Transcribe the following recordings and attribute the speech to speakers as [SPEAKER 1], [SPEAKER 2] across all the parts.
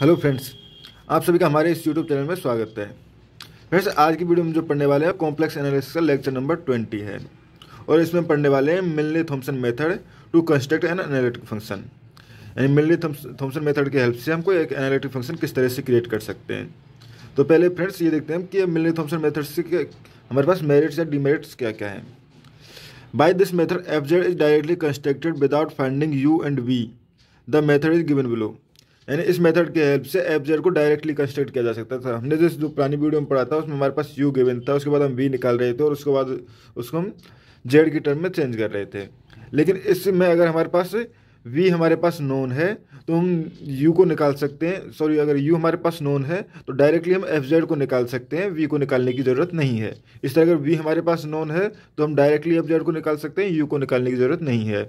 [SPEAKER 1] hello friends आप सभी का हमारे इस यूट्यूब चैनल में स्वागत है फ्रेंड्स आज की वीडियो में जो पढ़ने वाले हैं कॉम्प्लेक्स एनालिसिस का लेक्चर नंबर ट्वेंटी है और इसमें पढ़ने वाले हैं Milne Thomson method to construct an analytic function यानी मिलने थॉम्सन मेथड की हेल्प से हमको एक एनालिटिक फंक्शन किस तरह से क्रिएट कर सकते हैं तो पहले फ्रेंड्स ये देखते हैं कि मिलने थॉम्सन मेथड से हमारे पास मेरिट्स या डिमेरिट्स क्या क्या है by this method F Z is directly constructed without finding U and V the method is given below यानी इस मेथड के हेल्प से एफ जेड को डायरेक्टली कंस्ट्रक्ट किया जा सकता था हमने जिस जो पुरानी वीडियो में पढ़ा था उसमें हमारे पास यू गिवन था उसके बाद हम वी निकाल रहे थे और उसके बाद उसको हम जेड की टर्म में चेंज कर रहे थे लेकिन इसमें अगर हमारे पास वी हमारे पास नोन है तो हम यू को निकाल सकते हैं सॉरी अगर यू हमारे पास नोन है तो डायरेक्टली हम एफ जेड को निकाल सकते हैं वी को निकालने की ज़रूरत नहीं है इस तरह अगर वी हमारे पास नोन है तो हम डायरेक्टली एफ जेड को निकाल सकते हैं यू को निकालने की ज़रूरत नहीं है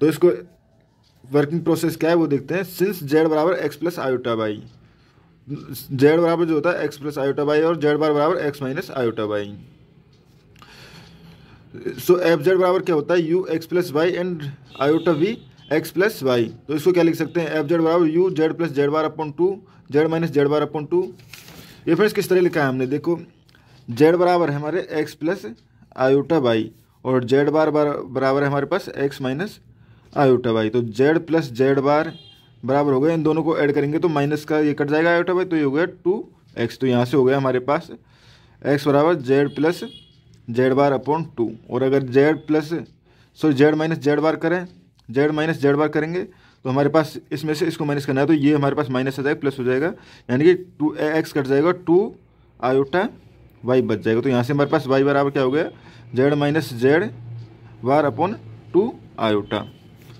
[SPEAKER 1] तो इसको वर्किंग प्रोसेस क्या है वो देखते हैं सिंस जेड बराबर X plus iota y Z बराबर जो होता है एक्स प्लस आयोटा बाई और जेड बार बराबर X minus iota y so F Z बराबर क्या होता है U X plus Y and iota we X plus Y तो इसको क्या लिख सकते हैं एफ जेड बराबर U Z plus Z bar upon two Z minus Z bar upon two ये फ्रेंड्स किस तरह लिखा है हमने देखो जेड बराबर है हमारे एक्स प्लस आयोटा बाई और जेड बार बराबर है हमारे पास एक्स माइनस आयोटा बाई तो जेड प्लस जेड बार बराबर हो गया इन दोनों को ऐड करेंगे तो माइनस का ये कट जाएगा आयोटा बाई तो ये हो गया टू एक्स तो यहाँ से हो गया हमारे पास एक्स बराबर Z plus Z bar upon two और अगर Z plus sorry Z minus Z bar करें जेड माइनस जेड बार करेंगे तो हमारे पास इसमें से इसको माइनस करना है तो ये हमारे पास माइनस आ जाएगा प्लस हो जाएगा यानी कि टू एक्स कट जाएगा टू आयोटा वाई बच जाएगा तो यहाँ से हमारे पास वाई बराबर क्या हो गया Z minus Z bar upon two iota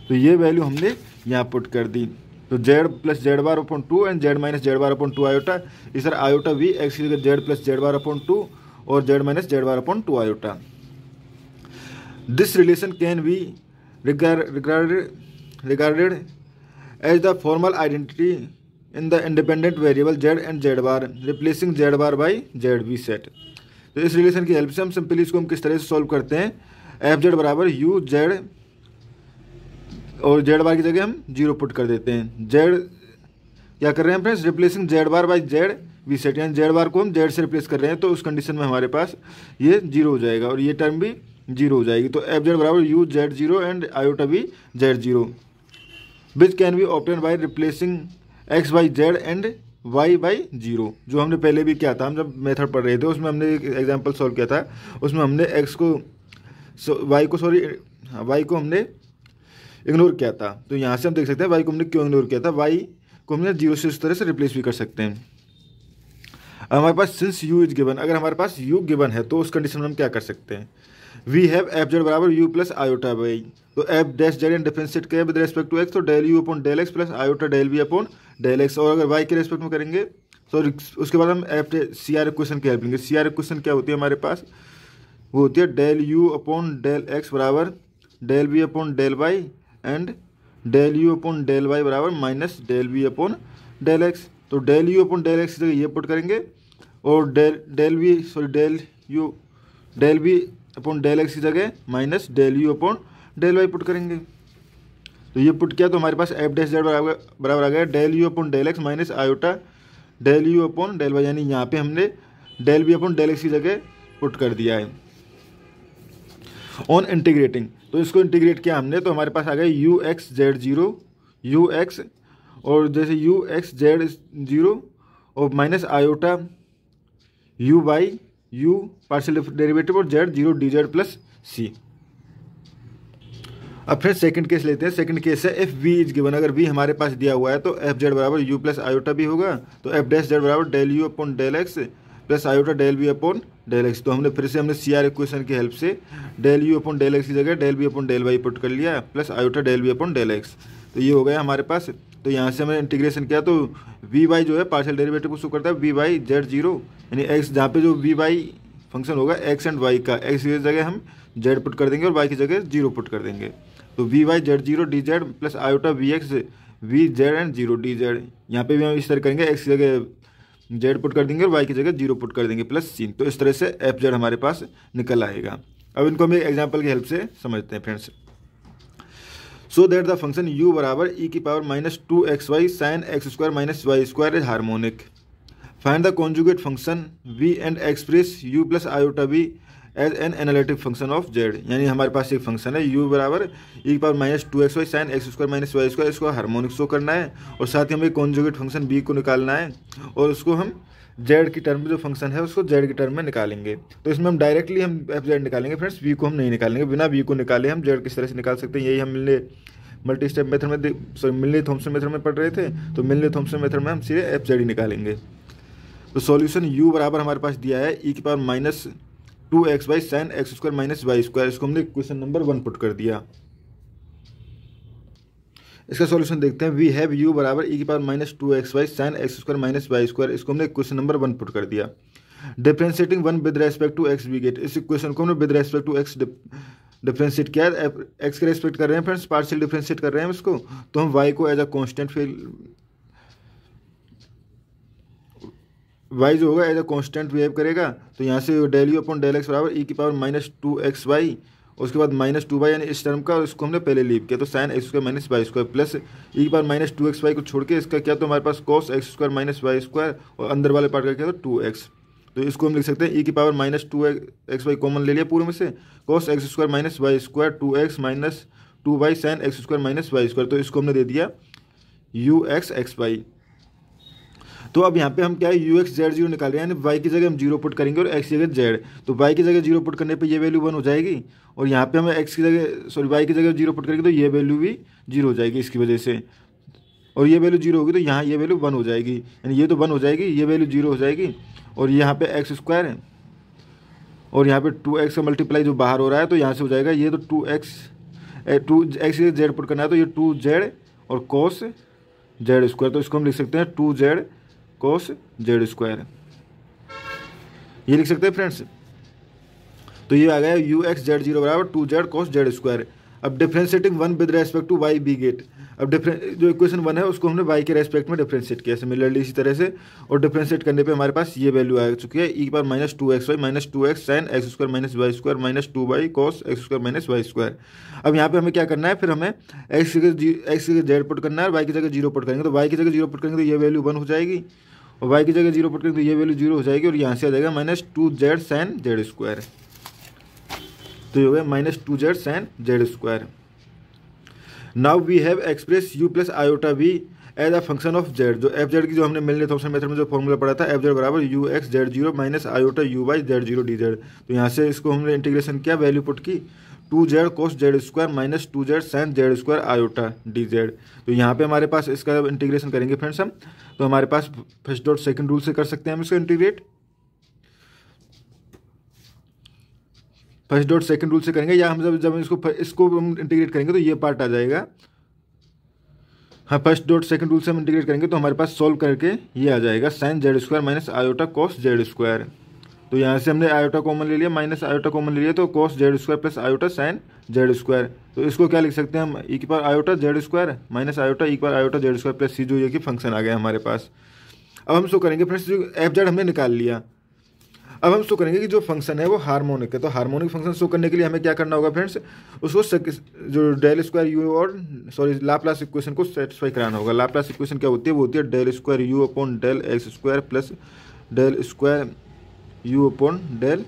[SPEAKER 1] तो ये वैल्यू हमने यहाँ पुट कर दी तो Z plus Z bar upon two and Z minus Z bar upon two iota इस तरह आयोटा वी एक्स की जगह Z plus Z bar upon two और Z minus Z bar upon two iota this relation can be regarded as the formal identity in the independent variable Z and Z bar replacing Z bar by Z we set तो इस relation की help से हम simply इसको हम किस तरह से सॉल्व करते हैं एफ जेड बराबर यू जेड और जेड बार की जगह हम जीरो पुट कर देते हैं जेड क्या कर रहे हैं friends replacing Z bar by Z we set यानी जेड बार को हम जेड से रिप्लेस कर रहे हैं तो उस कंडीशन में हमारे पास ये जीरो हो जाएगा और ये टर्म भी जीरो हो जाएगी तो एफ जेड बराबर U Z zero and iota भी Z zero which can be obtained by replacing X by Z and Y by zero जो हमने पहले भी किया था हम जब मेथड पढ़ रहे थे उसमें हमने एक एग्जाम्पल सॉल्व किया था उसमें हमने एक्स को वाई को सॉरी वाई हाँ, को हमने इग्नोर किया था तो यहाँ से हम देख सकते हैं वाई को हमने क्यों इग्नोर किया था वाई को हमने जीरो से उस तरह से रिप्लेस भी कर सकते हैं हमारे पास सिंस यू इज गिवन अगर हमारे पास यू गिवन है तो उस कंडीशन में हम क्या कर सकते हैं वी हैव एफ जेड बराबर यू प्लस आयोटा वाई तो F dash Z and differentiate करें विद रेस्पेक्ट टू एक्स तो del you upon del X plus iota del we upon del X और अगर वाई के रेस्पेक्ट में करेंगे तो उसके बाद हम F C R question help लेंगे सी आर क्वेश्चन क्या होती है हमारे पास वो होती है del you upon del x बराबर del we upon del y and del you upon del y बराबर minus del we upon del x तो del you upon del x जगह ये पुट करेंगे और del del v sorry del u del we upon del x की जगह minus del you upon del y put करेंगे तो ये पुट किया तो हमारे पास एफ डेस जेड बराबर आ गया del you upon del x minus iota del you upon del y यानी यहाँ पे हमने del we upon del x की जगह पुट कर दिया है ऑन इंटीग्रेटिंग तो इसको इंटीग्रेट किया हमने तो हमारे पास आ गया u x z zero u x और जैसे यू एक्स जेड जीरो और minus iota u by u partial derivative और z zero d z plus c अब फिर सेकंड केस लेते हैं सेकंड केस है एफ वी इज गिवन अगर वी हमारे पास दिया हुआ है तो एफ जेड बराबर यू प्लस आयोटा भी होगा तो एफ डैश जेड बराबर del you upon del X plus iota del we upon del x तो हमने फिर से हमने सी आर इक्वेशन की हेल्प से del u upon del x की जगह del v upon del y put कर लिया plus iota del v upon del x तो ये हो गया हमारे पास तो यहाँ से हमने इंटीग्रेशन किया तो वी वाई जो है पार्शियल डेरिवेटिव को शो करता है वी वाई जेड जीरो यानी एक्स जहाँ पे जो वी वाई फंक्शन होगा एक्स एंड वाई का एक्स की जगह हम जेड पुट कर देंगे और वाई की जगह जीरो पुट कर देंगे तो v y z zero d z plus iota we x v z and zero d z यहाँ पे भी हम इस तरह करेंगे एक्स की जगह जेड पुट कर देंगे और वाई की जगह जीरो पुट कर देंगे प्लस सीन तो इस तरह से एफ जेड हमारे पास निकल आएगा अब इनको हम एक एग्जाम्पल की हेल्प से समझते हैं friends so that the function u बराबर ई e की power minus two x y sine x square minus y square is harmonic find the conjugate function v and express u plus iota v as an analytic function of z यानी हमारे पास एक function है u बराबर e power minus two x y sine x square minus y square इसको harmonic show करना है और साथ ही हमें कॉन्जुगेट फंक्शन बी को निकालना है और उसको हम जेड की टर्म में जो फंक्शन है उसको जेड की टर्म में निकालेंगे तो इसमें हम डायरेक्टली हम एफ जेड निकालेंगे फ्रेंड्स वी को हम नहीं निकालेंगे बिना वी को निकाले हम जेड किस तरह से निकाल सकते हैं यही हम मिलने मल्टी स्टेप मेथड में सॉरी मिलने थॉम्सन मेथड में पढ़ रहे थे तो मिलने थॉम्सन मेथड में हम सीधे एफ जेड ही निकालेंगे तो सॉल्यूशन यू बराबर हमारे पास दिया है ई की power minus two x by sine x square minus y square इसको हमने क्वेश्चन नंबर वन पुट कर दिया इसका सॉल्यूशन देखते हैं वी हैव यू बराबर ई e की power minus two x y sine x square minus y square इसको हमने क्वेश्चन नंबर वन पुट कर दिया differentiating one with respect to x we get इस क्वेश्चन को हमने with respect to x differentiate किया x के रेस्पेक्ट कर रहे हैं फ्रेंड्स पार्शियल डिफ्रेंशिएट कर रहे हैं इसको तो हम वाई को as a constant feel y जो होगा एज अ कॉन्स्टेंट बिहेव करेगा तो यहाँ से del you upon del x बराबर ई e की power minus two x y उसके बाद माइनस टू वाई यानी इस टर्म का और इसको हमने पहले लीव किया तो sine x square minus y square plus e की power minus two x y को छोड़ के इसका क्या तो हमारे पास cos x square minus y square और अंदर वाले पार्ट का क्या तो टू एक्स तो इसको हम लिख सकते हैं ई e की power minus two x y common ले लिया पूरे में से cos x square minus y square two x minus two y sine x square minus y square तो इसको हमने दे दिया यू एक्स एक्स वाई तो अब यहाँ पे हम क्या है यू एक्स जेड जीरो निकाल रहे हैं यानी वाई की जगह हम जीरो पुट करेंगे और एक्स की जगह जेड तो वाई की जगह जीरो पुट करने पे ये वैल्यू वन हो जाएगी और यहाँ पे हम एक्स की जगह सॉरी वाई की जगह जीरो पुट करेंगे तो ये वैल्यू भी जीरो हो जाएगी इसकी वजह से और ये वैल्यू जीरो होगी तो यहाँ ये वैल्यू वन हो जाएगी यानी ये तो वन हो जाएगी ये वैल्यू जीरो हो जाएगी और यहाँ पर एक्स स्क्वायर है और यहाँ पर टू एक्स का मल्टीप्लाई जो बाहर हो रहा है तो यहाँ से हो जाएगा ये तो two x two x z put करना है तो ये टू जेड और कोस जेड स्क्वायर तो इसको हम लिख सकते हैं two z cos z square ये लिख सकते हैं फ्रेंड्स तो ये आ गया यू एक्स जेड जीरो बराबर two z cos z square अब differentiating one with respect to y we get अब डिफरें जो इक्वेशन वन है उसको हमने वाई के रेस्पेक्ट में डिफ्रेंशिएट किया सिमिलरली इसी तरह से और डिफ्रेंशिएट करने पे हमारे पास ये वैल्यू आ चुकी है ई पर minus two x y minus two x sine x square minus y square minus two y cos x square minus y square अब यहाँ पे हमें क्या करना है फिर हमें एक्स की जगह एक्स की जेड पुट करना है और वाई की जगह जीरो पुट करेंगे तो वाई की जगह जीरो पुट करेंगे तो ये वैल्यू वन हो जाएगी और वाई की जगह जीरो पुट करेंगे तो ये वैल्यू जीरो हो जाएगी और यहाँ से आ जाएगा minus two z sine z square तो ये हो गया minus two z sine z square now we have express u plus iota v as a function of z जो एफ जेड की जो हमने मिलने थॉम्सन मेथड में जो फॉर्मूला पढ़ा था एफ जेड बराबर u x z zero minus iota u y z zero d z तो यहाँ से इसको हमने इंटीग्रेशन किया वैल्यू पुट की two z cos z square minus two z sine z square iota d z तो यहाँ पे हमारे पास इसका इंटीग्रेशन करेंगे फ्रेंड्स हम तो हमारे पास फर्स्ट डॉट सेकंड रूल से कर सकते हैं हम इसको integrate first dot second rule से करेंगे या हम जब जब इसको इसको हम इंटीग्रेट करेंगे तो ये पार्ट आ जाएगा हाँ फर्स्ट डॉट सेकंड रूल से हम इंटीग्रेट करेंगे तो हमारे पास सॉल्व करके ये आ जाएगा sine z square minus iota cos z square तो यहाँ से हमने आयोटा कॉमन ले लिया माइनस आयोटा कॉमन ले लिया तो cos z square plus iota sine z square तो इसको क्या लिख सकते हैं हम ई की iota z square minus iota e की iota z square plus c जो ये कि फंक्शन आ गया हमारे पास अब हम सो करेंगे फ्रेंड्स जो एफ जेड हमने निकाल लिया अब हम शो करेंगे कि जो फंक्शन है वो हार्मोनिक है तो हार्मोनिक फंक्शन शो करने के लिए हमें क्या करना होगा फ्रेंड्स उसको जो डेल स्क्वायर यू और सॉरी लाप्लास इक्वेशन को सेटिस्फाई कराना होगा लाप्लास इक्वेशन क्या होती है वो होती है del square u upon del x square plus del square u upon del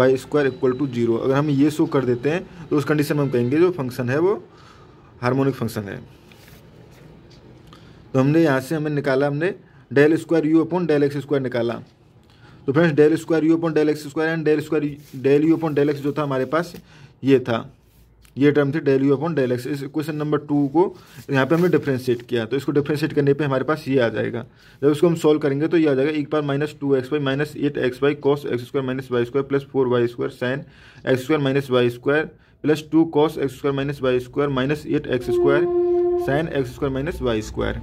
[SPEAKER 1] y square equal to zero अगर हम ये शो कर देते हैं तो उस कंडीशन में हम कहेंगे जो फंक्शन है वो हार्मोनिक फंक्शन है तो हमने यहाँ से हमें निकाला हमने del square u upon del x square निकाला तो friends del square u upon del x square and del square del u upon del x जो था हमारे पास ये था ये टर्म थी del u upon del x इस क्वेश्चन नंबर टू को यहाँ पे हमने डिफ्रेंशिएट किया तो इसको डिफ्रेंशिएट करने पे हमारे पास ये आ जाएगा जब इसको हम सॉल्व करेंगे तो ये आ जाएगा एक बार minus two x y minus eight x y cos x square minus y square plus four y square sine x square minus y square plus two cos x square minus y square minus eight x square sine x square minus y square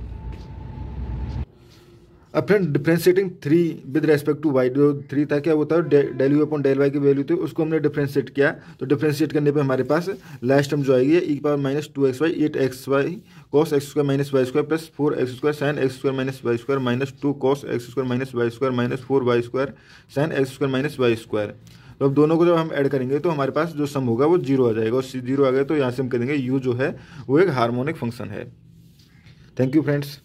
[SPEAKER 1] अब friend differentiating three with respect to y जो three था क्या होता है del you upon del y की value थी उसको हमने डिफ्रेंशिएट किया तो डिफ्रेंशिएट करने पे हमारे पास लास्ट टर्म जो आएगी e power minus two x y eight x y cos x square minus y square plus four x square sine x square minus y square minus two cos x square minus y square minus four y square sine x square minus y square तो अब दोनों को जब हम add करेंगे तो हमारे पास जो सम होगा वो जीरो आ जाएगा और जीरो आ गया तो यहाँ से हम देंगे यू जो है वो एक हार्मोनिक फंक्शन है थैंक यू फ्रेंड्स